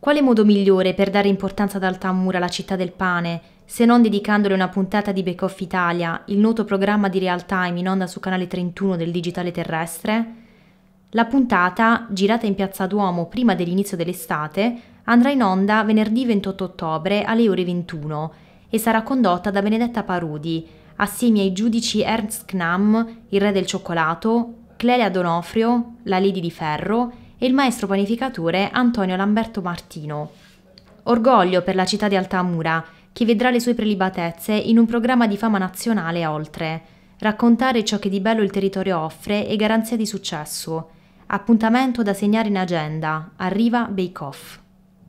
Quale modo migliore per dare importanza ad Altamura, alla città del pane, se non dedicandole una puntata di Back Off Italia, il noto programma di real time in onda su canale 31 del digitale terrestre? La puntata, girata in Piazza Duomo prima dell'inizio dell'estate, andrà in onda venerdì 28 ottobre alle ore 21 e sarà condotta da Benedetta Parodi, assieme ai giudici Ernst Knam, il re del cioccolato, Clelia Donofrio, la Lady di Ferro e il maestro panificatore Antonio Lamberto Martino. Orgoglio per la città di Altamura, che vedrà le sue prelibatezze in un programma di fama nazionale oltre. Raccontare ciò che di bello il territorio offre e garanzia di successo. Appuntamento da segnare in agenda. Arriva Bake Off.